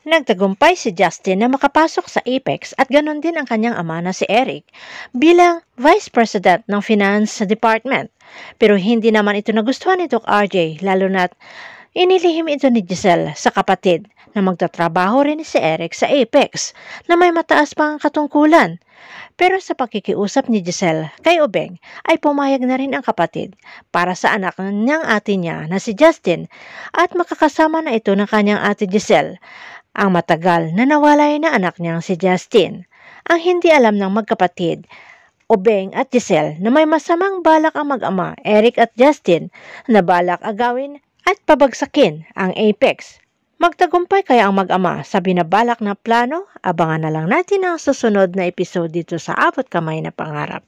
Nagtagumpay si Justin na makapasok sa Apex at ganon din ang kanyang ama na si Eric bilang Vice President ng Finance Department. Pero hindi naman ito nagustuhan ni Doc RJ lalo na't inilihim ito ni Giselle sa kapatid na magtatrabaho rin si Eric sa Apex na may mataas pang katungkulan. Pero sa pakikiusap ni Giselle kay Obeng ay pumayag na rin ang kapatid para sa anak niyang ate niya na si Justin at makakasama na ito ng kanyang ate Giselle ang matagal na nawalay na anak niyang si Justin, ang hindi alam ng magkapatid, Obeng at Giselle na may masamang balak ang mag-ama Eric at Justin na balak agawin at pabagsakin ang Apex. Magtagumpay kaya ang mag-ama sa binabalak na plano? Abangan na lang natin ang susunod na episode dito sa Abot Kamay na Pangarap.